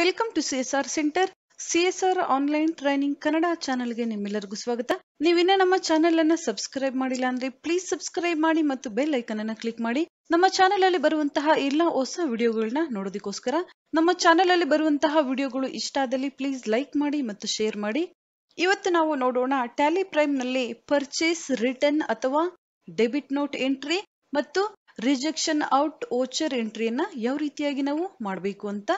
welcome to CSR centre CSR online training Kannada ಚಾನೆಲ್ಗೆ ನಿಮ್ಮೆಲ್ಲರಿಗೂ ಸ್ವಾಗತ ನೀವಿನ್ನ ನಮ್ಮ ಚಾನೆಲ್ ಅನ್ನ ಸಬ್ಸ್ಕ್ರೈಬ್ ಮಾಡಿಲ್ಲ ಅಂದ್ರೆ ಪ್ಲೀಸ್ ಸಬ್ಸ್ಕ್ರೈಬ್ ಮಾಡಿ ಮತ್ತು ಬೆಲ್ ಐಕನ್ ಅನ್ನ ಕ್ಲಿಕ್ ಮಾಡಿ ನಮ್ಮ ಚಾನೆಲ್ ಅಲ್ಲಿ ಬರುವಂತಹ ಎಲ್ಲಾ ಹೊಸ ವಿಡಿಯೋಗಳನ್ನ ನೋಡೋದಕ್ಕೋಸ್ಕರ ನಮ್ಮ ಚಾನೆಲ್ ಅಲ್ಲಿ ಬರುವಂತಹ ವಿಡಿಯೋಗಳು ಇಷ್ಟ ಆದಲ್ಲಿ ಪ್ಲೀಸ್ ಲೈಕ್ ಮಾಡಿ ಮತ್ತು ಶೇರ್ ಮಾಡಿ ಇವತ್ತು ನಾವು ನೋಡೋಣ ಟ್ಯಾಲಿ ಪ್ರೈಮ್ ನಲ್ಲಿ ಪರ್ಚೇಸ್ ರಿಟರ್ನ್ ಅಥವಾ ಡೆಬಿಟ್ ನೋಟ್ ಎಂಟ್ರಿ ಮತ್ತು ರಿಜೆಕ್ಷನ್ ಔಟ್ ಓಚರ್ ಎಂಟ್ರಿಯನ್ನ ಯಾವ ರೀತಿಯಾಗಿ ನಾವು ಮಾಡಬೇಕು ಅಂತ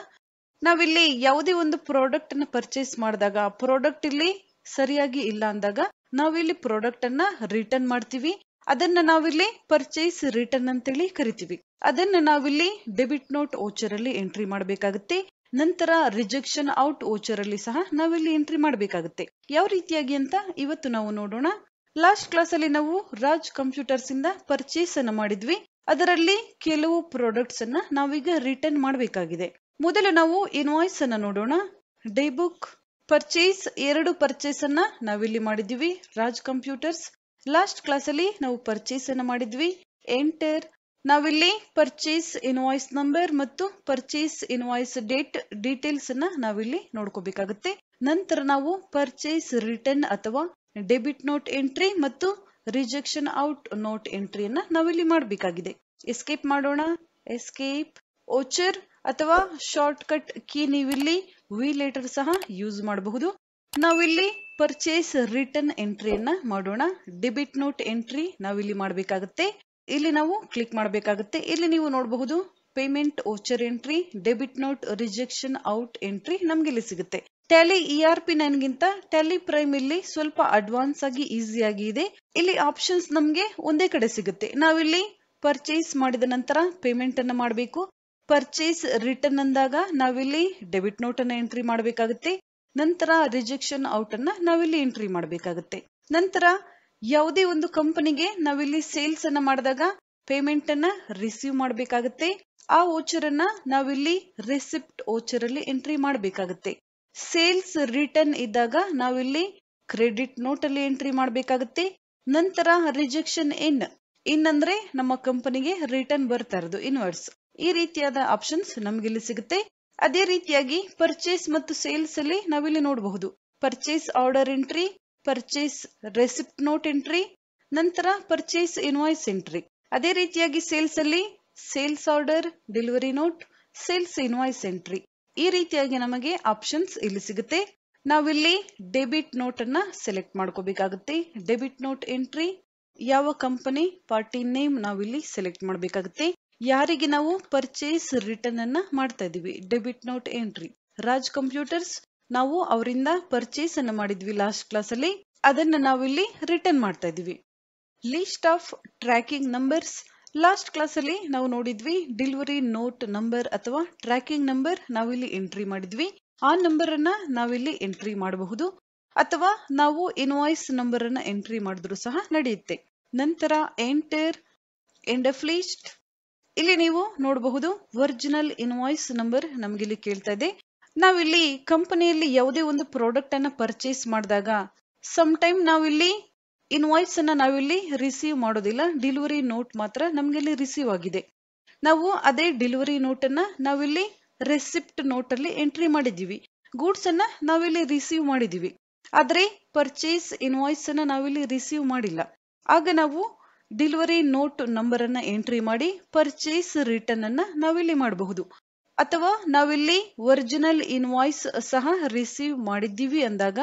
ನಾವಿಲ್ಲಿ ಯಾವುದೇ ಒಂದು ಪ್ರಾಡಕ್ಟ್ ಅನ್ನ ಪರ್ಚೇಸ್ ಮಾಡಿದಾಗ ಪ್ರಾಡಕ್ಟ್ ಇಲ್ಲಿ ಸರಿಯಾಗಿ ಇಲ್ಲ ಅಂದಾಗ ನಾವಿಲ್ಲಿ ಪ್ರಾಡಕ್ಟ್ ಅನ್ನ ರಿಟರ್ನ್ ಮಾಡ್ತೀವಿ ಅದನ್ನ ನಾವಿಲ್ಲಿ ಪರ್ಚೇಸ್ ರಿಟರ್ನ್ ಅಂತೇಳಿ ಕರಿತೀವಿ ಅದನ್ನ ನಾವಿಲ್ಲಿ ಡೆಬಿಟ್ ನೋಟ್ ಓಚರ್ ಅಲ್ಲಿ ಎಂಟ್ರಿ ಮಾಡಬೇಕಾಗುತ್ತೆ ನಂತರ ರಿಜೆಕ್ಷನ್ ಔಟ್ ಓಚರ್ ಅಲ್ಲಿ ಸಹ ನಾವಿಲ್ಲಿ ಎಂಟ್ರಿ ಮಾಡಬೇಕಾಗುತ್ತೆ ಯಾವ ರೀತಿಯಾಗಿ ಅಂತ ಇವತ್ತು ನಾವು ನೋಡೋಣ ಲಾಸ್ಟ್ ಕ್ಲಾಸ್ ಅಲ್ಲಿ ನಾವು ರಾಜ್ ಕಂಪ್ಯೂಟರ್ಸ್ ಇಂದ ಪರ್ಚೇಸ್ ಅನ್ನ ಮಾಡಿದ್ವಿ ಅದರಲ್ಲಿ ಕೆಲವು ಪ್ರಾಡಕ್ಟ್ಸ್ ಅನ್ನ ನಾವೀಗ ರಿಟರ್ನ್ ಮಾಡಬೇಕಾಗಿದೆ ಮೊದಲು ನಾವು ಇನ್ವಾಯ್ಸ್ ಅನ್ನ ನೋಡೋಣ ಡೇ ಬುಕ್ ಪರ್ಚೇಸ್ ಎರಡು ಪರ್ಚೇಸ್ ಅನ್ನ ನಾವಿಲ್ಲಿ ಮಾಡಿದ್ವಿ ರಾಜ್ ಕಂಪ್ಯೂಟರ್ಸ್ ಲಾಸ್ಟ್ ಕ್ಲಾಸ್ ಅಲ್ಲಿ ನಾವು ಪರ್ಚೇಸ್ ಅನ್ನ ಮಾಡಿದ್ವಿ ಎಂಟರ್ ನಾವಿಲ್ಲಿ ಪರ್ಚೇಸ್ ಇನ್ವಾಯ್ಸ್ ನಂಬರ್ ಮತ್ತು ಪರ್ಚೇಸ್ ಇನ್ವಾಯ್ಸ್ ಡೇಟ್ ಡೀಟೇಲ್ಸ್ ಅನ್ನ ನಾವಿಲ್ಲಿ ನೋಡ್ಕೋಬೇಕಾಗುತ್ತೆ ನಂತರ ನಾವು ಪರ್ಚೇಸ್ ರಿಟರ್ನ್ ಅಥವಾ ಡೆಬಿಟ್ ನೋಟ್ ಎಂಟ್ರಿ ಮತ್ತು ರಿಜೆಕ್ಷನ್ ಔಟ್ ನೋಟ್ ಎಂಟ್ರಿಯನ್ನ ನಾವಿಲ್ಲಿ ಮಾಡಬೇಕಾಗಿದೆ ಎಸ್ಕೇಪ್ ಮಾಡೋಣ ಎಸ್ಕೇಪ್ ಓಚರ್ ಅಥವಾ ಶಾರ್ಟ್ ಕಟ್ ಕೀ ನೀವಿಲ್ಲಿ ವಿ ಲೇಟರ್ ಸಹ ಯೂಸ್ ಮಾಡಬಹುದು ನಾವಿಲ್ಲಿ ಪರ್ಚೇಸ್ ರಿಟರ್ನ್ ಎಂಟ್ರಿಯನ್ನ ಮಾಡೋಣ ಡೆಬಿಟ್ ನೋಟ್ ಎಂಟ್ರಿ ನಾವಿಲ್ಲಿ ಮಾಡಬೇಕಾಗುತ್ತೆ ಇಲ್ಲಿ ನಾವು ಕ್ಲಿಕ್ ಮಾಡಬೇಕಾಗುತ್ತೆ ಇಲ್ಲಿ ನೀವು ನೋಡಬಹುದು payment voucher entry debit note rejection out entry ನಮ್ಗೆ ಇಲ್ಲಿ ಸಿಗುತ್ತೆ Tally E R P nine ಗಿಂತ ಟ್ಯಾಲಿ ಪ್ರೈಮ್ ಇಲ್ಲಿ ಸ್ವಲ್ಪ ಅಡ್ವಾನ್ಸ್ ಆಗಿ ಆಗಿ ಇದೆ ಇಲ್ಲಿ ಆಪ್ಷನ್ಸ್ ನಮ್ಗೆ ಒಂದೇ ಕಡೆ ಸಿಗುತ್ತೆ ನಾವಿಲ್ಲಿ ಪರ್ಚೇಸ್ ಮಾಡಿದ ನಂತರ ಪೇಮೆಂಟ್ ಅನ್ನ ಮಾಡಬೇಕು ಪರ್ಚೇಸ್ ರಿಟರ್ನ್ ಅಂದಾಗ ನಾವಿಲ್ಲಿ ಡೆಬಿಟ್ ನೋಟ್ ಅನ್ನ ಎಂಟ್ರಿ ಮಾಡಬೇಕಾಗುತ್ತೆ ನಂತರ ರಿಜೆಕ್ಷನ್ ಔಟ್ ಅನ್ನ ನಾವಿಲ್ಲಿ ಎಂಟ್ರಿ ಮಾಡಬೇಕಾಗುತ್ತೆ ನಂತರ ಯಾವುದೇ ಒಂದು ಕಂಪನಿಗೆ ನಾವಿಲ್ಲಿ ಸೇಲ್ಸ್ ಅನ್ನ ಮಾಡಿದಾಗ ಪೇಮೆಂಟ್ ಅನ್ನ ರಿಸೀವ್ ಮಾಡಬೇಕಾಗುತ್ತೆ ಆ ಓಚರ್ ಅನ್ನ ನಾವಿಲ್ಲಿ ರಿಸಿಪ್ಟ್ ಓಚರ್ ಅಲ್ಲಿ ಎಂಟ್ರಿ ಮಾಡಬೇಕಾಗುತ್ತೆ ಸೇಲ್ಸ್ ರಿಟರ್ನ್ ಇದ್ದಾಗ ನಾವಿಲ್ಲಿ ಕ್ರೆಡಿಟ್ ನೋಟ್ ಅಲ್ಲಿ ಎಂಟ್ರಿ ಮಾಡಬೇಕಾಗುತ್ತೆ ನಂತರ ರಿಜೆಕ್ಷನ್ ಇನ್ ಇನ್ ಅಂದ್ರೆ ನಮ್ಮ ಕಂಪನಿಗೆ ರಿಟರ್ನ್ ಬರ್ತಾ ಇರೋದು ಇನ್ವರ್ಸ್ ಈ ರೀತಿಯಾದ ಆಪ್ಷನ್ಸ್ ನಮ್ಗೆ ಇಲ್ಲಿ ಸಿಗುತ್ತೆ ಅದೇ ರೀತಿಯಾಗಿ ಪರ್ಚೇಸ್ ಮತ್ತು ಸೇಲ್ಸ್ ಅಲ್ಲಿ ನಾವಿಲ್ಲಿ ನೋಡಬಹುದು purchase order entry purchase receipt note entry ನಂತರ ಪರ್ಚೇಸ್ ಇನ್ವಾಯ್ಸ್ ಎಂಟ್ರಿ ಅದೇ ರೀತಿಯಾಗಿ ಸೇಲ್ಸ್ ಅಲ್ಲಿ sales order delivery note sales invoice entry ಈ ರೀತಿಯಾಗಿ ನಮಗೆ ಆಪ್ಷನ್ಸ್ ಇಲ್ಲಿ ಸಿಗುತ್ತೆ ನಾವಿಲ್ಲಿ ಡೆಬಿಟ್ ನೋಟ್ ಅನ್ನ ಸೆಲೆಕ್ಟ್ ಮಾಡ್ಕೋಬೇಕಾಗುತ್ತೆ ಡೆಬಿಟ್ ನೋಟ್ ಎಂಟ್ರಿ ಯಾವ ಕಂಪನಿ ಪಾರ್ಟಿ ನೇಮ್ ನಾವಿಲ್ಲಿ ಸೆಲೆಕ್ಟ್ ಮಾಡಬೇಕಾಗುತ್ತೆ ಯಾರಿಗೆ ನಾವು ಪರ್ಚೇಸ್ ರಿಟರ್ನ್ ಅನ್ನ ಮಾಡ್ತಾ ಇದೀವಿ debit note entry Raj Computers ನಾವು ಅವರಿಂದ ಪರ್ಚೇಸ್ ಅನ್ನ ಮಾಡಿದ್ವಿ ಲಾಸ್ಟ್ ಕ್ಲಾಸ್ ಅಲ್ಲಿ ಅದನ್ನ ನಾವಿಲ್ಲಿ ರಿಟರ್ನ್ ಮಾಡ್ತಾ ಇದೀವಿ list of tracking numbers last class ಅಲ್ಲಿ ನಾವು ನೋಡಿದ್ವಿ ಡಿಲಿವರಿ ನೋಟ್ ನಂಬರ್ ಅಥವಾ ಟ್ರ್ಯಾಕಿಂಗ್ ನಂಬರ್ ನಾವಿಲ್ಲಿ ಎಂಟ್ರಿ ಮಾಡಿದ್ವಿ ಆ ನಂಬರ್ ಅನ್ನ ನಾವಿಲ್ಲಿ ಎಂಟ್ರಿ ಮಾಡಬಹುದು ಅಥವಾ ನಾವು ಇನ್ವಾಯ್ಸ್ ನಂಬರ್ ಅನ್ನ ಎಂಟ್ರಿ ಮಾಡಿದ್ರು ಸಹ ನಡೆಯುತ್ತೆ ನಂತರ ಎಂಟರ್ ಎಂಡ್ ಲಿಸ್ಟ್ ಇಲ್ಲಿ ನೀವು ನೋಡಬಹುದು ಒರಿಜಿನಲ್ ಇನ್ವಾಯ್ಸ್ ನಂಬರ್ ನಮಗಿಲ್ಲಿ ಕೇಳ್ತಾ ಇದೆ ನಾವಿಲ್ಲಿ ಕಂಪನಿಯಲ್ಲಿ ಯಾವುದೇ ಒಂದು ಪ್ರಾಡಕ್ಟ್ ಅನ್ನ ಪರ್ಚೇಸ್ ಮಾಡಿದಾಗ ಸಮ್ ಟೈಮ್ ನಾವಿಲ್ಲಿ ಇನ್ವಾಯ್ಸ್ ಅನ್ನ ನಾವಿಲ್ಲಿ ರಿಸೀವ್ ಮಾಡೋದಿಲ್ಲ ಡಿಲಿವರಿ ನೋಟ್ ಮಾತ್ರ ಇಲ್ಲಿ ರಿಸೀವ್ ಆಗಿದೆ ನಾವು ಅದೇ ಡಿಲಿವರಿ ನೋಟ್ ಅನ್ನ ನಾವಿಲ್ಲಿ ರೆಸಿಪ್ಟ್ ನೋಟ್ ಅಲ್ಲಿ ಎಂಟ್ರಿ ಮಾಡಿದ್ದೀವಿ ಗೂಡ್ಸ್ ಅನ್ನ ನಾವಿಲ್ಲಿ ರಿಸೀವ್ ಮಾಡಿದ್ದೀವಿ ಆದರೆ ಪರ್ಚೇಸ್ ಇನ್ವಾಯ್ಸ್ ಅನ್ನ ನಾವಿಲ್ಲಿ ರಿಸೀವ್ ಮಾಡಿಲ್ಲ ಆಗ ನಾವು ಡಿಲಿವರಿ ನೋಟ್ ನಂಬರ್ ಅನ್ನ ಎಂಟ್ರಿ ಮಾಡಿ ಪರ್ಚೇಸ್ ರಿಟರ್ನ್ ಅನ್ನ ನಾವಿಲ್ಲಿ ಮಾಡಬಹುದು ಅಥವಾ ನಾವಿಲ್ಲಿ ಒರಿಜಿನಲ್ ಇನ್ವಾಯ್ಸ್ ಸಹ ರಿಸೀವ್ ಮಾಡಿದ್ದೀವಿ ಅಂದಾಗ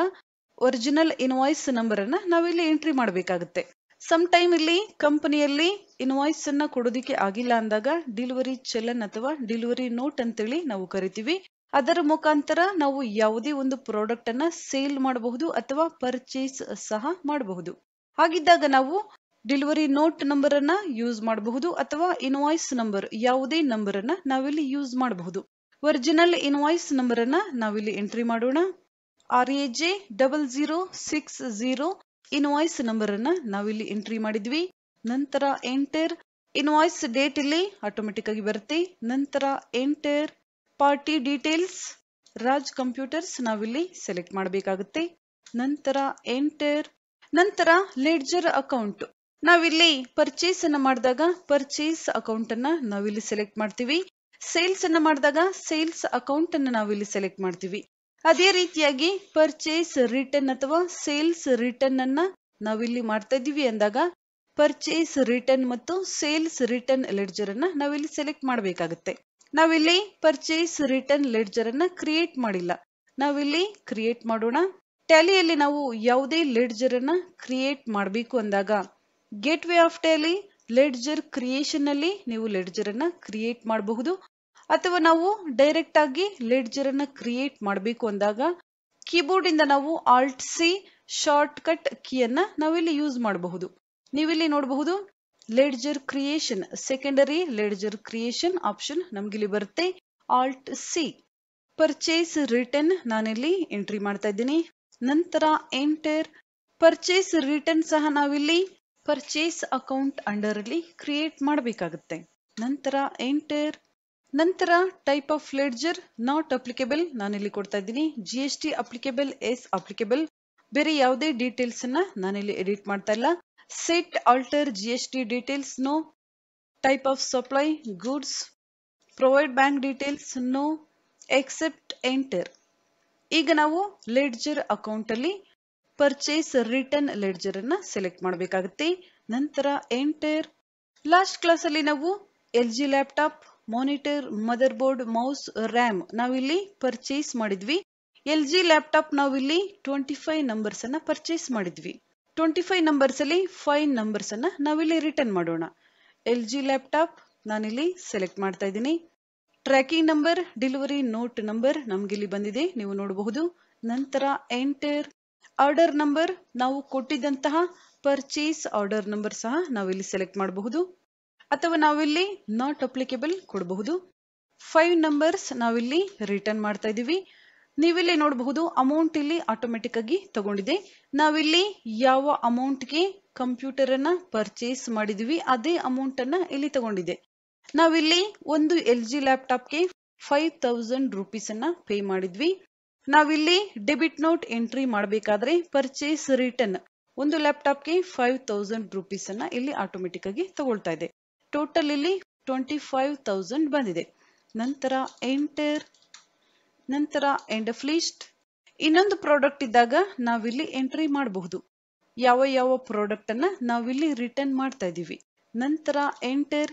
ಒರಿಜಿನಲ್ ಇನ್ವಾಯ್ಸ್ ನಂಬರ್ ಅನ್ನ ನಾವಿಲ್ಲಿ ಎಂಟ್ರಿ ಮಾಡಬೇಕಾಗುತ್ತೆ ಸಮ್ ಟೈಮ್ ಇಲ್ಲಿ ಕಂಪನಿಯಲ್ಲಿ ಇನ್ವಾಯ್ಸ್ ಅನ್ನ ಕೊಡೋದಿಕ್ಕೆ ಆಗಿಲ್ಲ ಅಂದಾಗ ಡಿಲಿವರಿ ಚಲನ್ ಅಥವಾ ಡಿಲಿವರಿ ನೋಟ್ ಅಂತೇಳಿ ನಾವು ಕರಿತೀವಿ ಅದರ ಮುಖಾಂತರ ನಾವು ಯಾವುದೇ ಒಂದು ಪ್ರಾಡಕ್ಟ್ ಅನ್ನ ಸೇಲ್ ಮಾಡಬಹುದು ಅಥವಾ ಪರ್ಚೇಸ್ ಸಹ ಮಾಡಬಹುದು ಹಾಗಿದ್ದಾಗ ನಾವು ಡಿಲಿವರಿ ನೋಟ್ ನಂಬರ್ ಅನ್ನ ಯೂಸ್ ಮಾಡಬಹುದು ಅಥವಾ ಇನ್ವಾಯ್ಸ್ ನಂಬರ್ ಯಾವುದೇ ನಂಬರ್ ಅನ್ನ ನಾವಿಲ್ಲಿ ಯೂಸ್ ಮಾಡಬಹುದು ಒರಿಜಿನಲ್ ಇನ್ವಾಯ್ಸ್ ನಂಬರ್ ಅನ್ನ ನಾವಿಲ್ಲಿ ಎಂಟ್ರಿ ಮಾಡೋಣ R A J double zero six zero invoice number ಅನ್ನ ನಾವಿಲ್ಲಿ ಎಂಟ್ರಿ ಮಾಡಿದ್ವಿ ನಂತರ ಎಂಟರ್ ಇನ್ವಾಯ್ಸ್ ಡೇಟ್ ಇಲ್ಲಿ ಆಟೋಮೆಟಿಕ್ ಆಗಿ ಬರುತ್ತೆ ನಂತರ enter party details Raj Computers ನಾವಿಲ್ಲಿ ಸೆಲೆಕ್ಟ್ ಮಾಡಬೇಕಾಗುತ್ತೆ ನಂತರ ಎಂಟರ್ ನಂತರ ಲೆಡ್ಜರ್ ಅಕೌಂಟ್ ನಾವಿಲ್ಲಿ ಪರ್ಚೇಸ್ ಅನ್ನ ಮಾಡಿದಾಗ ಪರ್ಚೇಸ್ ಅಕೌಂಟ್ ಅನ್ನ ನಾವಿಲ್ಲಿ ಸೆಲೆಕ್ಟ್ ಮಾಡ್ತೀವಿ ಸೇಲ್ಸ್ ಅನ್ನ ಮಾಡಿದಾಗ ಸೇಲ್ಸ್ ಅಕೌಂಟ್ ಅನ್ನ ನಾವಿಲ್ಲಿ ಸೆಲೆಕ್ಟ್ ಮಾಡ್ತೀವಿ ಅದೇ ರೀತಿಯಾಗಿ ಪರ್ಚೇಸ್ ರಿಟರ್ನ್ ಅಥವಾ ಸೇಲ್ಸ್ ರಿಟರ್ನ್ ಅನ್ನ ನಾವಿಲ್ಲಿ ಮಾಡ್ತಾ ಇದೀವಿ ಅಂದಾಗ ಪರ್ಚೇಸ್ ರಿಟರ್ನ್ ಮತ್ತು ಸೇಲ್ಸ್ ರಿಟರ್ನ್ ಲೆಡ್ಜರ್ ಅನ್ನ ನಾವಿಲ್ಲಿ ಸೆಲೆಕ್ಟ್ ಮಾಡಬೇಕಾಗುತ್ತೆ ನಾವಿಲ್ಲಿ ಪರ್ಚೇಸ್ ರಿಟರ್ನ್ ಲೆಡ್ಜರ್ ಅನ್ನ ಕ್ರಿಯೇಟ್ ಮಾಡಿಲ್ಲ ನಾವಿಲ್ಲಿ ಕ್ರಿಯೇಟ್ ಮಾಡೋಣ ಟ್ಯಾಲಿಯಲ್ಲಿ ನಾವು ಯಾವುದೇ ಲೆಡ್ಜರ್ ಅನ್ನ ಕ್ರಿಯೇಟ್ ಮಾಡಬೇಕು ಅಂದಾಗ way of Tally ledger creation ಅಲ್ಲಿ ನೀವು ಲೆಡ್ಜರ್ ಅನ್ನ ಕ್ರಿಯೇಟ್ ಮಾಡಬಹುದು ಅಥವಾ ನಾವು ಡೈರೆಕ್ಟ್ ಆಗಿ ಲೆಡ್ಜರ್ ಅನ್ನ ಕ್ರಿಯೇಟ್ ಮಾಡಬೇಕು ಅಂದಾಗ ಕೀಬೋರ್ಡ್ ಇಂದ ನಾವು ಆಲ್ಟ್ ಸಿ ಶಾರ್ಟ್ ಕಟ್ ಕೀಯನ್ನ ನಾವಿಲ್ಲಿ ಯೂಸ್ ಮಾಡಬಹುದು ನೀವಿಲ್ಲಿ ನೋಡಬಹುದು ledger creation secondary ledger creation option ನಮ್ಗಿಲ್ಲಿ ಬರುತ್ತೆ ಆಲ್ಟ್ ಸಿ ಪರ್ಚೇಸ್ ರಿಟರ್ನ್ ನಾನಿಲ್ಲಿ ಎಂಟ್ರಿ ಮಾಡ್ತಾ ಇದ್ದೀನಿ ನಂತರ ಎಂಟರ್ ಪರ್ಚೇಸ್ ರಿಟರ್ನ್ ಸಹ ನಾವಿಲ್ಲಿ ಪರ್ಚೇಸ್ ಅಕೌಂಟ್ ಅಂಡರಲ್ಲಿ ಕ್ರಿಯೇಟ್ ಮಾಡಬೇಕಾಗುತ್ತೆ ನಂತರ ಎಂಟರ್ ನಂತರ type of ledger not applicable ನಾನಿಲ್ಲಿ ಕೊಡ್ತಾ ಇದ್ದೀನಿ G S T applicable yes applicable ಬೇರೆ ಯಾವುದೇ ಡೀಟೇಲ್ಸ್ ಅನ್ನ ನಾನಿಲ್ಲಿ ಎಡಿಟ್ ಮಾಡ್ತಾ ಇಲ್ಲ set alter G S T details no type of supply goods provide bank details no accept enter ಈಗ ನಾವು ಲೆಡ್ಜರ್ ಅಕೌಂಟ್ ಅಲ್ಲಿ ಪರ್ಚೇಸ್ ರಿಟರ್ನ್ ಲೆಡ್ಜರ್ ಅನ್ನ ಸೆಲೆಕ್ಟ್ ಮಾಡಬೇಕಾಗುತ್ತೆ ನಂತರ ಎಂಟರ್ ಲಾಸ್ಟ್ ಕ್ಲಾಸ್ ಅಲ್ಲಿ ನಾವು L G laptop monitor motherboard mouse RAM ನಾವಿಲ್ಲಿ purchase ಮಾಡಿದ್ವಿ ಎಲ್ ಜಿ ಲ್ಯಾಪ್ಟಾಪ್ ನಾವಿಲ್ಲಿ ಟ್ವೆಂಟಿ ಫೈವ್ ನಂಬರ್ಸ್ ಅನ್ನ ಪರ್ಚೇಸ್ ಮಾಡಿದ್ವಿ ಟ್ವೆಂಟಿ ಫೈವ್ ನಂಬರ್ಸ್ ಅಲ್ಲಿ ಫೈವ್ ನಂಬರ್ಸ್ ಅನ್ನ ನಾವಿಲ್ಲಿ ರಿಟರ್ನ್ ಮಾಡೋಣ ಎಲ್ ಜಿ ಲ್ಯಾಪ್ಟಾಪ್ ನಾನಿಲ್ಲಿ ಸೆಲೆಕ್ಟ್ ಮಾಡ್ತಾ ಇದ್ದೀನಿ tracking number delivery note number ನಮ್ಗೆ ಇಲ್ಲಿ ಬಂದಿದೆ ನೀವು ನೋಡಬಹುದು ನಂತರ ಎಂಟರ್ ಆರ್ಡರ್ ನಂಬರ್ ನಾವು ಕೊಟ್ಟಿದ್ದಂತಹ ಪರ್ಚೇಸ್ ಆರ್ಡರ್ ನಂಬರ್ ಸಹ ನಾವಿಲ್ಲಿ ಸೆಲೆಕ್ಟ್ ಮಾಡಬಹುದು ಅಥವಾ ನಾವಿಲ್ಲಿ ನಾಟ್ ಅಪ್ಲಿಕೇಬಲ್ ಕೊಡಬಹುದು ಫೈವ್ ನಂಬರ್ಸ್ ನಾವಿಲ್ಲಿ ರಿಟರ್ನ್ ಮಾಡ್ತಾ ಇದ್ದೀವಿ ನೀವಿಲ್ಲಿ ನೋಡಬಹುದು ಅಮೌಂಟ್ ಇಲ್ಲಿ ಆಟೋಮೆಟಿಕ್ ಆಗಿ ತಗೊಂಡಿದೆ ನಾವಿಲ್ಲಿ ಯಾವ ಅಮೌಂಟ್ಗೆ ಕಂಪ್ಯೂಟರ್ ಅನ್ನ ಪರ್ಚೇಸ್ ಮಾಡಿದ್ವಿ ಅದೇ ಅಮೌಂಟ್ ಅನ್ನ ಇಲ್ಲಿ ತಗೊಂಡಿದೆ ನಾವಿಲ್ಲಿ ಒಂದು ಎಲ್ ಜಿ ಲ್ಯಾಪ್ಟಾಪ್ಗೆ ಫೈವ್ ತೌಸಂಡ್ ರುಪೀಸ್ ಅನ್ನ ಪೇ ಮಾಡಿದ್ವಿ ನಾವಿಲ್ಲಿ ಡೆಬಿಟ್ ನೋಟ್ ಎಂಟ್ರಿ ಮಾಡಬೇಕಾದ್ರೆ ಪರ್ಚೇಸ್ ರಿಟರ್ನ್ ಒಂದು ಲ್ಯಾಪ್ಟಾಪ್ಗೆ ಫೈವ್ ತೌಸಂಡ್ ರುಪೀಸ್ ಅನ್ನ ಇಲ್ಲಿ ಆಟೋಮೆಟಿಕ್ ಆಗಿ ತಗೊಳ್ತಾ ಇದೆ ಟೋಟಲ್ ಇಲ್ಲಿ ಟ್ವೆಂಟಿ ಫೈವ್ ತೌಸಂಡ್ ಬಂದಿದೆ ನಂತರ ಎಂಟರ್ ನಂತರ ಎಂಡ್ ಆಫ್ ಇನ್ನೊಂದು ಪ್ರಾಡಕ್ಟ್ ಇದ್ದಾಗ ನಾವಿಲ್ಲಿ ಎಂಟ್ರಿ ಮಾಡಬಹುದು ಯಾವ ಯಾವ ಪ್ರಾಡಕ್ಟ್ ಅನ್ನ ನಾವಿಲ್ಲಿ ರಿಟರ್ನ್ ಮಾಡ್ತಾ ಇದೀವಿ ನಂತರ ಎಂಟರ್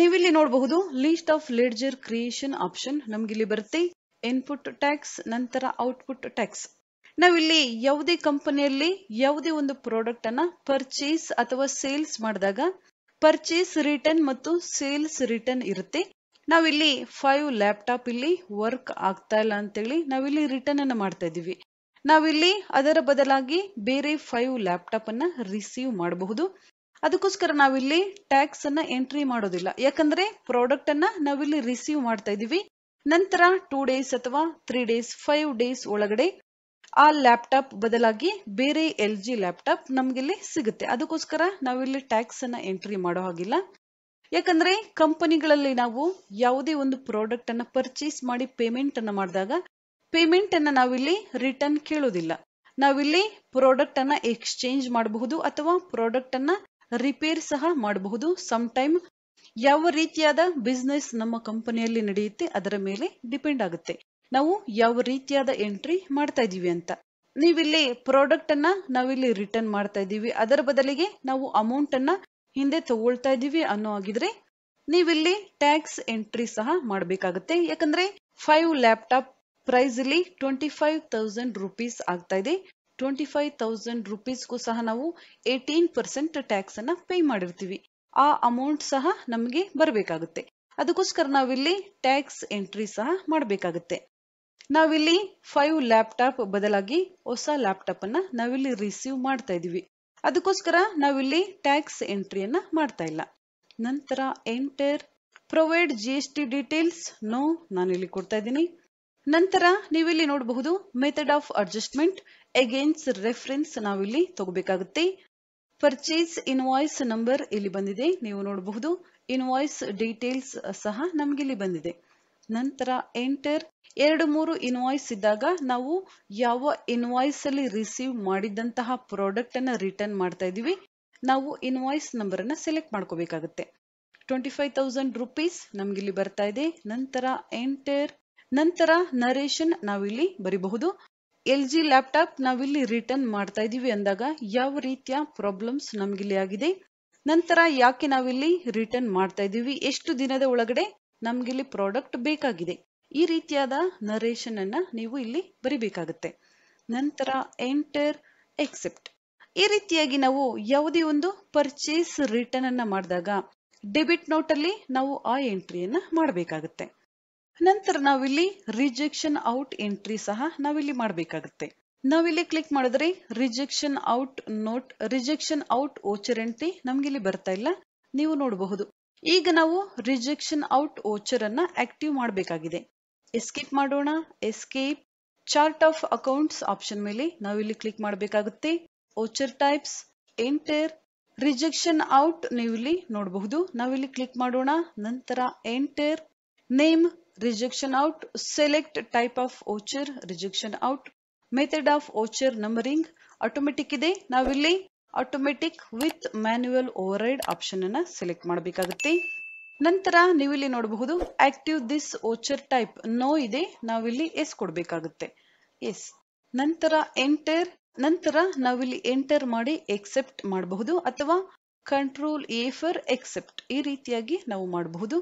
ನೀವಿಲ್ಲಿ ನೋಡಬಹುದು list of ledger creation option ಇಲ್ಲಿ ಬರುತ್ತೆ ಇನ್ಪುಟ್ ಟ್ಯಾಕ್ಸ್ ನಂತರ ಔಟ್ಪುಟ್ ಟ್ಯಾಕ್ಸ್ ನಾವಿಲ್ಲಿ ಯಾವುದೇ ಕಂಪನಿಯಲ್ಲಿ ಯಾವುದೇ ಒಂದು ಪ್ರಾಡಕ್ಟ್ ಅನ್ನ ಪರ್ಚೇಸ್ ಅಥವಾ ಸೇಲ್ಸ್ ಮಾಡಿದಾಗ ಪರ್ಚೇಸ್ ರಿಟರ್ನ್ ಮತ್ತು ಸೇಲ್ಸ್ ರಿಟರ್ನ್ ಇರುತ್ತೆ ನಾವಿಲ್ಲಿ ಫೈವ್ ಲ್ಯಾಪ್ಟಾಪ್ ಇಲ್ಲಿ ವರ್ಕ್ ಆಗ್ತಾ ಇಲ್ಲ ಅಂತೇಳಿ ನಾವಿಲ್ಲಿ ರಿಟರ್ನ್ ಅನ್ನ ಮಾಡ್ತಾ ಇದೀವಿ ನಾವಿಲ್ಲಿ ಅದರ ಬದಲಾಗಿ ಬೇರೆ ಫೈವ್ ಲ್ಯಾಪ್ಟಾಪ್ ಅನ್ನ ರಿಸೀವ್ ಮಾಡಬಹುದು ಅದಕ್ಕೋಸ್ಕರ ನಾವಿಲ್ಲಿ ಟ್ಯಾಕ್ಸ್ ಅನ್ನ ಎಂಟ್ರಿ ಮಾಡೋದಿಲ್ಲ ಯಾಕಂದ್ರೆ ಪ್ರಾಡಕ್ಟ್ ಅನ್ನ ನಾವಿಲ್ಲಿ ರಿಸೀವ್ ಮಾಡ್ತಾ ಇದೀವಿ ನಂತರ ಟೂ ಡೇಸ್ ಅಥವಾ ತ್ರೀ ಡೇಸ್ ಫೈವ್ ಡೇಸ್ ಒಳಗಡೆ ಆ ಲ್ಯಾಪ್ಟಾಪ್ ಬದಲಾಗಿ ಬೇರೆ ಎಲ್ ಜಿ ಲ್ಯಾಪ್ಟಾಪ್ ನಮಗಿಲ್ಲಿ ಸಿಗುತ್ತೆ ಅದಕ್ಕೋಸ್ಕರ ನಾವಿಲ್ಲಿ ಟ್ಯಾಕ್ಸ್ ಅನ್ನ ಎಂಟ್ರಿ ಮಾಡೋ ಹಾಗಿಲ್ಲ ಯಾಕಂದ್ರೆ ಕಂಪನಿಗಳಲ್ಲಿ ನಾವು ಯಾವುದೇ ಒಂದು ಪ್ರಾಡಕ್ಟ್ ಅನ್ನ ಪರ್ಚೇಸ್ ಮಾಡಿ ಪೇಮೆಂಟ್ ಅನ್ನ ಮಾಡಿದಾಗ ಪೇಮೆಂಟ್ ಅನ್ನ ನಾವಿಲ್ಲಿ ರಿಟರ್ನ್ ಕೇಳೋದಿಲ್ಲ ನಾವಿಲ್ಲಿ ಪ್ರಾಡಕ್ಟ್ ಅನ್ನ ಎಕ್ಸ್ಚೇಂಜ್ ಮಾಡಬಹುದು ಅಥವಾ ಪ್ರಾಡಕ್ಟ್ ಅನ್ನ ರಿಪೇರ್ ಸಹ ಮಾಡಬಹುದು ಸಮ್ ಟೈಮ್ ಯಾವ ರೀತಿಯಾದ ಬಿಸ್ನೆಸ್ ನಮ್ಮ ಕಂಪನಿಯಲ್ಲಿ ನಡೆಯುತ್ತೆ ಅದರ ಮೇಲೆ ಡಿಪೆಂಡ್ ಆಗುತ್ತೆ ನಾವು ಯಾವ ರೀತಿಯಾದ ಎಂಟ್ರಿ ಮಾಡ್ತಾ ಇದೀವಿ ಅಂತ ನೀವಿಲ್ಲಿ ಪ್ರಾಡಕ್ಟ್ ಅನ್ನ ನಾವಿಲ್ಲಿ ರಿಟರ್ನ್ ಮಾಡ್ತಾ ಇದೀವಿ ಅದರ ಬದಲಿಗೆ ನಾವು ಅಮೌಂಟ್ ಅನ್ನ ಹಿಂದೆ ತಗೊಳ್ತಾ ಇದೀವಿ ಅನ್ನೋ ಆಗಿದ್ರೆ ನೀವಿಲ್ಲಿ ಟ್ಯಾಕ್ಸ್ ಎಂಟ್ರಿ ಸಹ ಮಾಡಬೇಕಾಗುತ್ತೆ ಯಾಕಂದ್ರೆ ಫೈವ್ ಲ್ಯಾಪ್ಟಾಪ್ ಪ್ರೈಸ್ ಇಲ್ಲಿ ಟ್ವೆಂಟಿ ಫೈವ್ ತೌಸಂಡ್ ರುಪೀಸ್ ಆಗ್ತಾ ಇದೆ ಟ್ವೆಂಟಿ ಫೈವ್ ತೌಸಂಡ್ ರುಪೀಸ್ಗೂ ಸಹ ನಾವು ಏಯ್ಟೀನ್ ಪರ್ಸೆಂಟ್ ಟ್ಯಾಕ್ಸ್ ಅನ್ನ ಪೇ ಮಾಡಿರ್ತೀವಿ ಆ ಅಮೌಂಟ್ ಸಹ ನಮಗೆ ಬರಬೇಕಾಗುತ್ತೆ ಅದಕ್ಕೋಸ್ಕರ ನಾವಿಲ್ಲಿ ಟ್ಯಾಕ್ಸ್ ಎಂಟ್ರಿ ಸಹ ಮಾಡಬೇಕಾಗುತ್ತೆ ನಾವಿಲ್ಲಿ ಫೈವ್ ಲ್ಯಾಪ್ಟಾಪ್ ಬದಲಾಗಿ ಹೊಸ ಲ್ಯಾಪ್ಟಾಪ್ ಅನ್ನ ನಾವಿಲ್ಲಿ ರಿಸೀವ್ ಮಾಡ್ತಾ ಇದೀವಿ ಅದಕ್ಕೋಸ್ಕರ ನಾವಿಲ್ಲಿ ಟ್ಯಾಕ್ಸ್ ಎಂಟ್ರಿಯನ್ನ ಮಾಡ್ತಾ ಇಲ್ಲ ನಂತರ enter provide G S T details no ನಾನಿಲ್ಲಿ ಕೊಡ್ತಾ ಇದ್ದೀನಿ ನಂತರ ನೀವಿಲ್ಲಿ ನೋಡಬಹುದು method of adjustment against reference ನಾವಿಲ್ಲಿ ತಗೋಬೇಕಾಗುತ್ತೆ ಪರ್ಚೇಸ್ ಇನ್ವಾಯ್ಸ್ ನಂಬರ್ ಇಲ್ಲಿ ಬಂದಿದೆ ನೀವು ನೋಡಬಹುದು ಇನ್ವಾಯ್ಸ್ ಡೀಟೇಲ್ಸ್ ಸಹ ಇಲ್ಲಿ ಬಂದಿದೆ ನಂತರ ಎಂಟರ್ ಎರಡು ಮೂರು ಇನ್ವಾಯ್ಸ್ ಇದ್ದಾಗ ನಾವು ಯಾವ ಇನ್ವಾಯ್ಸ್ ಅಲ್ಲಿ ರಿಸೀವ್ ಮಾಡಿದಂತಹ ಪ್ರಾಡಕ್ಟ್ ಅನ್ನ ರಿಟರ್ನ್ ಮಾಡ್ತಾ ಇದೀವಿ ನಾವು ಇನ್ವಾಯ್ಸ್ ನಂಬರ್ ಅನ್ನ ಸೆಲೆಕ್ಟ್ ಮಾಡ್ಕೋಬೇಕಾಗುತ್ತೆ ಟ್ವೆಂಟಿ ಫೈವ್ ತೌಸಂಡ್ ರುಪೀಸ್ ನಮ್ಗಿಲ್ಲಿ ಬರ್ತಾ ಇದೆ ನಂತರ ಎಂಟರ್ ನಂತರ ನರೇಷನ್ ನಾವಿಲ್ಲಿ ಬರೀಬಹುದು ಎಲ್ ಜಿ ಲ್ಯಾಪ್ಟಾಪ್ ನಾವಿಲ್ಲಿ ರಿಟರ್ನ್ ಮಾಡ್ತಾ ಇದೀವಿ ಅಂದಾಗ ಯಾವ ರೀತಿಯ ಪ್ರಾಬ್ಲಮ್ಸ್ ನಮಗಿಲ್ಲಿ ಆಗಿದೆ ನಂತರ ಯಾಕೆ ನಾವಿಲ್ಲಿ ರಿಟರ್ನ್ ಮಾಡ್ತಾ ಇದೀವಿ ಎಷ್ಟು ದಿನದ ಒಳಗಡೆ ನಮಗಿಲ್ಲಿ ಪ್ರಾಡಕ್ಟ್ ಬೇಕಾಗಿದೆ ಈ ರೀತಿಯಾದ ನರೇಷನ್ ಅನ್ನ ನೀವು ಇಲ್ಲಿ ಬರಿಬೇಕಾಗುತ್ತೆ ನಂತರ ಎಂಟರ್ ಎಕ್ಸೆಪ್ಟ್ ಈ ರೀತಿಯಾಗಿ ನಾವು ಯಾವುದೇ ಒಂದು ಪರ್ಚೇಸ್ ರಿಟರ್ನ್ ಅನ್ನ ಮಾಡಿದಾಗ ಡೆಬಿಟ್ ನೋಟ್ ಅಲ್ಲಿ ನಾವು ಆ ಎಂಟ್ರಿಯನ್ನ ಮಾಡಬೇಕಾಗುತ್ತೆ ನಂತರ ನಾವಿಲ್ಲಿ ರಿಜೆಕ್ಷನ್ ಔಟ್ ಎಂಟ್ರಿ ಸಹ ನಾವಿಲ್ಲಿ ಮಾಡಬೇಕಾಗುತ್ತೆ ನಾವಿಲ್ಲಿ ಕ್ಲಿಕ್ ಮಾಡಿದ್ರೆ rejection out note rejection out voucher entry ನಮ್ಗೆ ಇಲ್ಲಿ ಬರ್ತಾ ಇಲ್ಲ ನೀವು ನೋಡಬಹುದು ಈಗ ನಾವು ರಿಜೆಕ್ಷನ್ ಔಟ್ ಓಚರ್ ಅನ್ನ ಆಕ್ಟಿವ್ ಮಾಡಬೇಕಾಗಿದೆ ಎಸ್ಕೇಪ್ ಮಾಡೋಣ escape chart of accounts option ಮೇಲೆ ನಾವಿಲ್ಲಿ ಕ್ಲಿಕ್ ಮಾಡಬೇಕಾಗುತ್ತೆ voucher types enter rejection out ನೀವು ಇಲ್ಲಿ ನೋಡಬಹುದು ನಾವಿಲ್ಲಿ ಕ್ಲಿಕ್ ಮಾಡೋಣ ನಂತರ enter name rejection out select type of voucher rejection out method of voucher numbering automatic ಇದೆ ನಾವಿಲ್ಲಿ automatic with manual override option ಅನ್ನ ಸೆಲೆಕ್ಟ್ ಮಾಡಬೇಕಾಗುತ್ತೆ ನಂತರ ನೀವಿಲ್ಲಿ ನೋಡಬಹುದು active this voucher type no ಇದೆ ನಾವಿಲ್ಲಿ ಎಸ್ ಕೊಡಬೇಕಾಗುತ್ತೆ ಎಸ್ ನಂತರ ಎಂಟರ್ ನಂತರ ನಾವಿಲ್ಲಿ ಎಂಟರ್ ಮಾಡಿ ಎಕ್ಸೆಪ್ಟ್ ಮಾಡಬಹುದು ಅಥವಾ ಕಂಟ್ರೋಲ್ ಎ ಫರ್ ಎಕ್ಸೆಪ್ಟ್ ಈ ರೀತಿಯಾಗಿ ನಾವು ಮಾಡಬಹುದು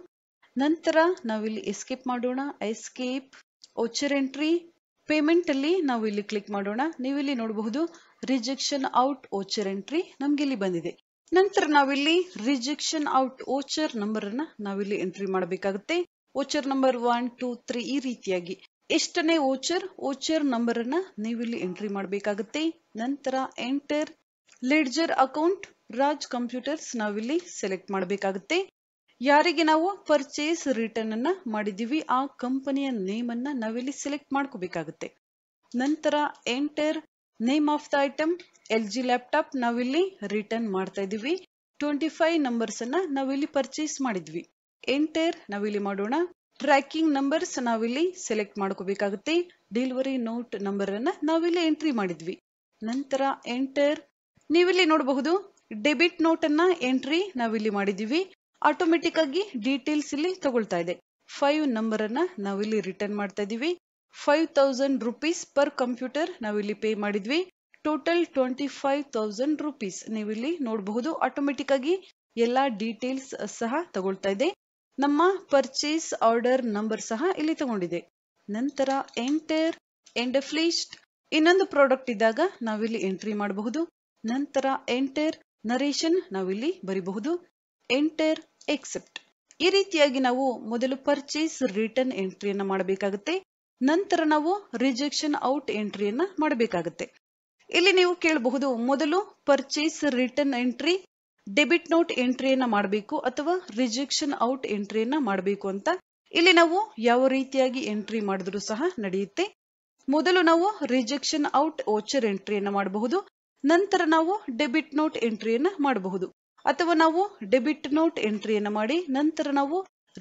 ನಂತರ ನಾವಿಲ್ಲಿ ಎಸ್ಕೇಪ್ ಮಾಡೋಣ ಎಸ್ಕೇಪ್ ಓಚರ್ ಎಂಟ್ರಿ ಪೇಮೆಂಟ್ ಅಲ್ಲಿ ನಾವು ಇಲ್ಲಿ ಕ್ಲಿಕ್ ಮಾಡೋಣ ನೀವಿಲ್ಲಿ ನೋಡಬಹುದು ರಿಜೆಕ್ಷನ್ ಔಟ್ ಓಚರ್ ಎಂಟ್ರಿ ನಮ್ಗೆ ಇಲ್ಲಿ ಬಂದಿದೆ ನಂತರ ನಾವಿಲ್ಲಿ ರಿಜೆಕ್ಷನ್ ಔಟ್ ಓಚರ್ ನಂಬರ್ ಅನ್ನ ನಾವಿಲ್ಲಿ ಎಂಟ್ರಿ ಮಾಡಬೇಕಾಗುತ್ತೆ voucher number one two three ಈ ರೀತಿಯಾಗಿ ಎಷ್ಟನೇ ಓಚರ್ ಓಚರ್ ನಂಬರ್ ಅನ್ನ ನೀವಿಲ್ಲಿ ಎಂಟ್ರಿ ಮಾಡಬೇಕಾಗುತ್ತೆ ನಂತರ enter ledger account Raj Computers ನಾವಿಲ್ಲಿ ಸೆಲೆಕ್ಟ್ ಮಾಡಬೇಕಾಗುತ್ತೆ ಯಾರಿಗೆ ನಾವು ಪರ್ಚೇಸ್ ರಿಟರ್ನ್ ಅನ್ನ ಮಾಡಿದೀವಿ ಆ ಕಂಪನಿಯ ನೇಮ್ ಅನ್ನ ನಾವಿಲ್ಲಿ ಸೆಲೆಕ್ಟ್ ಮಾಡ್ಕೋಬೇಕಾಗುತ್ತೆ ನಂತರ enter name of the item L G laptop ನಾವಿಲ್ಲಿ ರಿಟರ್ನ್ ಮಾಡ್ತಾ ಇದೀವಿ ಟ್ವೆಂಟಿ ಫೈವ್ ನಂಬರ್ಸ್ ಅನ್ನ ನಾವಿಲ್ಲಿ ಪರ್ಚೇಸ್ ಮಾಡಿದ್ವಿ ಎಂಟರ್ ನಾವಿಲ್ಲಿ ಮಾಡೋಣ ಟ್ರ್ಯಾಕಿಂಗ್ ನಂಬರ್ಸ್ ನಾವಿಲ್ಲಿ ಸೆಲೆಕ್ಟ್ ಮಾಡ್ಕೋಬೇಕಾಗುತ್ತೆ ಡೆಲಿವರಿ ನೋಟ್ ನಂಬರ್ ಅನ್ನ ನಾವಿಲ್ಲಿ ಎಂಟ್ರಿ ಮಾಡಿದ್ವಿ ನಂತರ ಎಂಟರ್ ನೀವಿಲ್ಲಿ ನೋಡಬಹುದು ಡೆಬಿಟ್ ನೋಟ್ ಅನ್ನ ಎಂಟ್ರಿ ನಾವಿಲ್ಲಿ ಮಾಡಿದೀವಿ ಆಟೋಮೆಟಿಕ್ ಆಗಿ ಡೀಟೇಲ್ಸ್ ಇಲ್ಲಿ ತಗೊಳ್ತಾ ಇದೆ ಫೈವ್ ನಂಬರ್ ಅನ್ನ ನಾವಿಲ್ಲಿ ರಿಟರ್ನ್ ಮಾಡ್ತಾ ಇದೀವಿ five thousand rupees per computer ನಾವಿಲ್ಲಿ ಪೇ ಮಾಡಿದ್ವಿ total twenty five thousand rupees ನೀವಿಲ್ಲಿ ನೋಡಬಹುದು ಆಟೋಮೆಟಿಕ್ ಆಗಿ ಎಲ್ಲಾ ಡೀಟೇಲ್ಸ್ ಸಹ ತಗೊಳ್ತಾ ಇದೆ ನಮ್ಮ ಪರ್ಚೇಸ್ ಆರ್ಡರ್ ನಂಬರ್ ಸಹ ಇಲ್ಲಿ ತಗೊಂಡಿದೆ ನಂತರ ಎಂಟರ್ ಎಂಡ್ ಇನ್ನೊಂದು ಪ್ರಾಡಕ್ಟ್ ಇದ್ದಾಗ ನಾವಿಲ್ಲಿ ಎಂಟ್ರಿ ಮಾಡಬಹುದು ನಂತರ ಎಂಟರ್ ನರೇಷನ್ ನಾವಿಲ್ಲಿ ಬರಿಬಹುದು ಎಂಟರ್ ಎಕ್ಸೆಪ್ಟ್ ಈ ರೀತಿಯಾಗಿ ನಾವು ಮೊದಲು ಪರ್ಚೇಸ್ ರಿಟರ್ನ್ ಎಂಟ್ರಿಯನ್ನು ಮಾಡಬೇಕಾಗುತ್ತೆ ನಂತರ ನಾವು ರಿಜೆಕ್ಷನ್ ಔಟ್ ಎಂಟ್ರಿಯನ್ನು ಮಾಡಬೇಕಾಗುತ್ತೆ ಇಲ್ಲಿ ನೀವು ಕೇಳಬಹುದು ಮೊದಲು purchase return entry debit note ಎಂಟ್ರಿಯನ್ನ ಮಾಡಬೇಕು ಅಥವಾ ರಿಜೆಕ್ಷನ್ ಔಟ್ ಎಂಟ್ರಿಯನ್ನ ಮಾಡಬೇಕು ಅಂತ ಇಲ್ಲಿ ನಾವು ಯಾವ ರೀತಿಯಾಗಿ ಎಂಟ್ರಿ ಮಾಡಿದ್ರು ಸಹ ನಡೆಯುತ್ತೆ ಮೊದಲು ನಾವು ರಿಜೆಕ್ಷನ್ ಔಟ್ ಓಚರ್ ಎಂಟ್ರಿಯನ್ನು ಮಾಡಬಹುದು ನಂತರ ನಾವು ಡೆಬಿಟ್ ನೋಟ್ ಎಂಟ್ರಿಯನ್ನ ಮಾಡಬಹುದು ಅಥವಾ ನಾವು ಡೆಬಿಟ್ ನೋಟ್ ಎಂಟ್ರಿಯನ್ನು ಮಾಡಿ ನಂತರ ನಾವು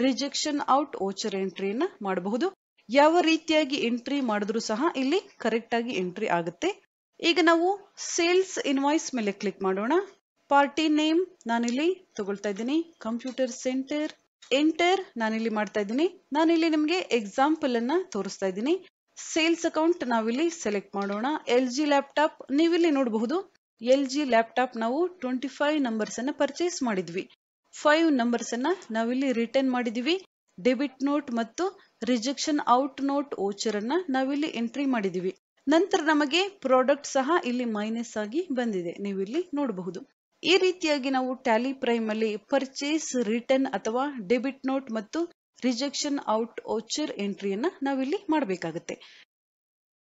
ರಿಜೆಕ್ಷನ್ ಔಟ್ ಓಚರ್ ಎಂಟ್ರಿಯನ್ನು ಮಾಡಬಹುದು ಯಾವ ರೀತಿಯಾಗಿ ಎಂಟ್ರಿ ಮಾಡಿದ್ರು ಸಹ ಇಲ್ಲಿ ಕರೆಕ್ಟ್ ಆಗಿ ಎಂಟ್ರಿ ಆಗುತ್ತೆ ಈಗ ನಾವು ಸೇಲ್ಸ್ ಇನ್ವಾಯ್ಸ್ ಮೇಲೆ ಕ್ಲಿಕ್ ಮಾಡೋಣ ಪಾರ್ಟಿ ನೇಮ್ ನಾನಿಲ್ಲಿ ತಗೊಳ್ತಾ ಇದ್ದೀನಿ ಕಂಪ್ಯೂಟರ್ ಸೆಂಟರ್ ಎಂಟರ್ ನಾನಿಲ್ಲಿ ಮಾಡ್ತಾ ಇದ್ದೀನಿ ನಾನಿಲ್ಲಿ ನಿಮಗೆ ಎಕ್ಸಾಂಪಲ್ ಅನ್ನ ತೋರಿಸ್ತಾ ಇದ್ದೀನಿ ಸೇಲ್ಸ್ ಅಕೌಂಟ್ ನಾವಿಲ್ಲಿ ಸೆಲೆಕ್ಟ್ ಮಾಡೋಣ ಎಲ್ ಜಿ ಲ್ಯಾಪ್ಟಾಪ್ ನೀವಿಲ್ಲಿ ನೋಡಬಹುದು ಎಲ್ ಜಿ ಲ್ಯಾಪ್ಟಾಪ್ ನಾವು ಟ್ವೆಂಟಿ ಫೈವ್ ನಂಬರ್ಸ್ ಅನ್ನ ಪರ್ಚೇಸ್ ಮಾಡಿದ್ವಿ ಫೈವ್ ನಂಬರ್ಸ್ ಅನ್ನ ನಾವಿಲ್ಲಿ ರಿಟರ್ನ್ ಮಾಡಿದ್ವಿ ಡೆಬಿಟ್ ನೋಟ್ ಮತ್ತು ರಿಜೆಕ್ಷನ್ ಔಟ್ ನೋಟ್ ಓಚರ್ ಅನ್ನ ನಾವಿಲ್ಲಿ ಎಂಟ್ರಿ ಮಾಡಿದ್ವಿ ನಂತರ ನಮಗೆ ಪ್ರಾಡಕ್ಟ್ ಸಹ ಇಲ್ಲಿ ಮೈನಸ್ ಆಗಿ ಬಂದಿದೆ ನೀವು ಇಲ್ಲಿ ನೋಡಬಹುದು ಈ ರೀತಿಯಾಗಿ ನಾವು ಟ್ಯಾಲಿ ಪ್ರೈಮ್ ಅಲ್ಲಿ ಪರ್ಚೇಸ್ ರಿಟರ್ನ್ ಅಥವಾ ಡೆಬಿಟ್ ನೋಟ್ ಮತ್ತು ರಿಜೆಕ್ಷನ್ ಔಟ್ ಓಚರ್ ಎಂಟ್ರಿಯನ್ನ ನಾವಿಲ್ಲಿ ಮಾಡಬೇಕಾಗುತ್ತೆ